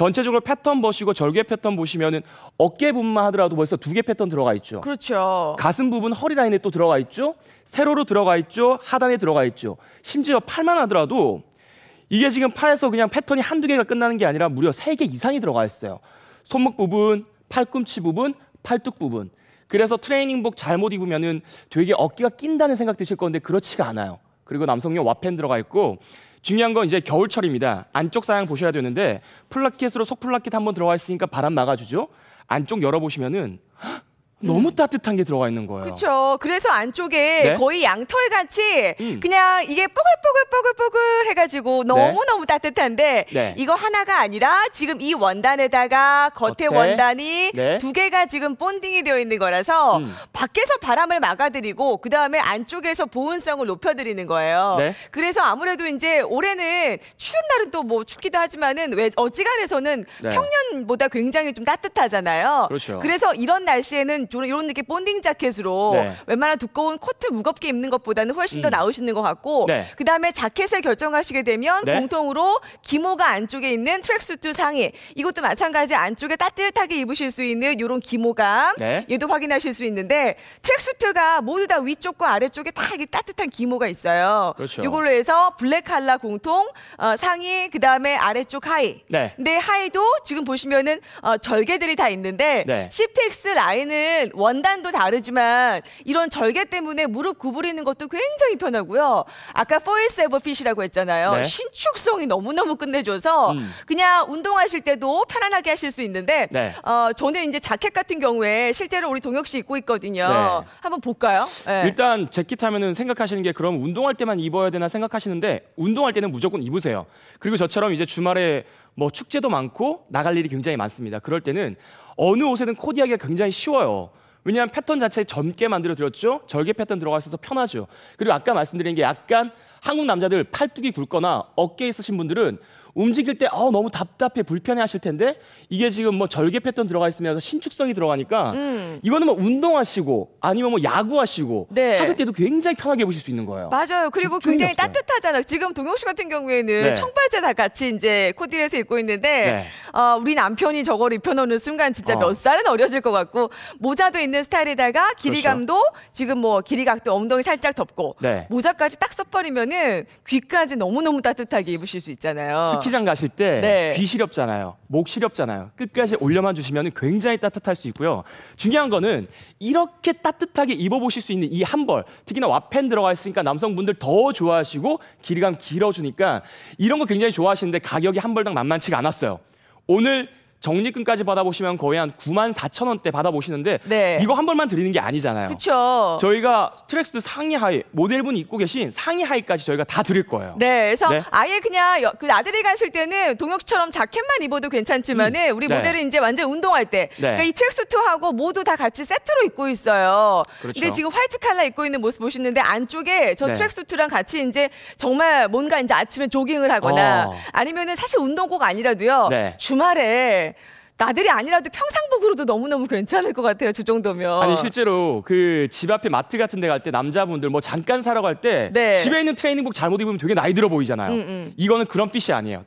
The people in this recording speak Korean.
전체적으로 패턴 보시고 절개 패턴 보시면은 어깨 부분만 하더라도 벌써 두 개 패턴 들어가 있죠. 그렇죠. 가슴 부분 허리 라인에 또 들어가 있죠. 세로로 들어가 있죠. 하단에 들어가 있죠. 심지어 팔만 하더라도 이게 지금 팔에서 그냥 패턴이 한두 개가 끝나는 게 아니라 무려 세 개 이상이 들어가 있어요. 손목 부분, 팔꿈치 부분, 팔뚝 부분. 그래서 트레이닝복 잘못 입으면은 되게 어깨가 낀다는 생각 드실 건데 그렇지가 않아요. 그리고 남성용 와펜 들어가 있고 중요한 건 이제 겨울철입니다. 안쪽 사양 보셔야 되는데 플라켓으로 속 플라켓 한 번 들어와 있으니까 바람 막아주죠. 안쪽 열어보시면은 헉, 너무 음. 따뜻한 게 들어가 있는 거예요. 그렇죠. 그래서 안쪽에 네? 거의 양털같이 음. 그냥 이게 뽀글뽀글뽀글뽀글 해가지고 네. 너무너무 따뜻한데 네. 이거 하나가 아니라 지금 이 원단에다가 겉에, 겉에? 원단이 네? 두 개가 지금 본딩이 되어 있는 거라서 음. 밖에서 바람을 막아드리고 그 다음에 안쪽에서 보온성을 높여드리는 거예요. 네. 그래서 아무래도 이제 올해는 추운 날은 또 뭐 춥기도 하지만은 왜 어지간해서는 네. 평년보다 굉장히 좀 따뜻하잖아요. 그렇죠. 그래서 이런 날씨에는 저는 이런 느낌 본딩 자켓으로 네. 웬만한 두꺼운 코트 무겁게 입는 것보다는 훨씬 더 음. 나오시는 것 같고 네. 그다음에 자켓을 결정하시게 되면 네. 공통으로 기모가 안쪽에 있는 트랙수트 상의 이것도 마찬가지 안쪽에 따뜻하게 입으실 수 있는 이런 기모감 네. 얘도 확인하실 수 있는데 트랙수트가 모두 다 위쪽과 아래쪽에 다 이게 따뜻한 기모가 있어요. 그렇죠. 이걸로 해서 블랙 칼라 공통 어, 상의 그다음에 아래쪽 하의. 네. 근데 하의도 지금 보시면은 어, 절개들이 다 있는데 네. CPX 라인을 사실은 원단도 다르지만 이런 절개 때문에 무릎 구부리는 것도 굉장히 편하고요. 아까 포일세버핏이라고 했잖아요. 네. 신축성이 너무너무 끝내줘서 음. 그냥 운동하실 때도 편안하게 하실 수 있는데 네. 어, 저는 이제 자켓 같은 경우에 실제로 우리 동혁 씨 입고 있거든요. 네. 한번 볼까요? 네. 일단 재킷 하면은 생각하시는 게 그럼 운동할 때만 입어야 되나 생각하시는데 운동할 때는 무조건 입으세요. 그리고 저처럼 이제 주말에 뭐 축제도 많고 나갈 일이 굉장히 많습니다. 그럴 때는 어느 옷에는 코디하기가 굉장히 쉬워요. 왜냐하면 패턴 자체에 젊게 만들어 드렸죠. 절개 패턴 들어가 있어서 편하죠. 그리고 아까 말씀드린 게 약간 한국 남자들 팔뚝이 굵거나 어깨에 있으신 분들은 움직일 때 어, 너무 답답해 불편해 하실 텐데 이게 지금 뭐 절개 패턴 들어가 있으면서 신축성이 들어가니까 음. 이거는 뭐 운동하시고 아니면 뭐 야구하시고 네. 하실 때도 굉장히 편하게 보실 수 있는 거예요. 맞아요. 그리고 굉장히 없어요. 따뜻하잖아요. 지금 동영 씨 같은 경우에는 네. 청바지에다 같이 이제 코디해서 입고 있는데 네. 어, 우리 남편이 저걸 입혀놓는 순간 진짜 어. 몇 살은 어려질 것 같고 모자도 있는 스타일에다가 길이감도 그렇죠. 지금 뭐 길이각도 엉덩이 살짝 덮고 네. 모자까지 딱 써버리면은 귀까지 너무너무 따뜻하게 입으실 수 있잖아요. 스키장 가실 때귀 네. 시렵잖아요. 목 시렵잖아요. 끝까지 올려만 주시면 굉장히 따뜻할 수 있고요. 중요한 거는 이렇게 따뜻하게 입어보실 수 있는 이 한벌 특히나 와펜 들어가 있으니까 남성분들 더 좋아하시고 길이감 길어주니까 이런 거 굉장히 좋아하시는데 가격이 한 벌당 만만치가 않았어요. 오늘 정리금까지 받아보시면 거의 한 9만 4천 원대 받아보시는데 네. 이거 한 번만 드리는 게 아니잖아요. 그렇죠. 저희가 트랙스 상의 하의 모델분이 입고 계신 상의 하의까지 저희가 다 드릴 거예요. 네, 그래서 네. 아예 그냥 여, 그 아들이 가실 때는 동혁처럼 자켓만 입어도 괜찮지만은 음, 우리 네. 모델은 이제 완전 운동할 때 네. 그러니까 트랙스트하고 모두 다 같이 세트로 입고 있어요. 그렇죠. 근데 지금 화이트 칼라 입고 있는 모습 보시는데 안쪽에 저 네. 트랙스트랑 같이 이제 정말 뭔가 이제 아침에 조깅을 하거나 어. 아니면은 사실 운동 꼭 아니라도요 주말에 나들이 아니라도 평상복으로도 너무너무 괜찮을 것 같아요. 저 정도면. 아니 실제로 그 집 앞에 마트 같은 데 갈 때 남자분들 뭐 잠깐 사러 갈때 네. 집에 있는 트레이닝복 잘못 입으면 되게 나이 들어 보이잖아요. 음, 음. 이거는 그런 핏이 아니에요.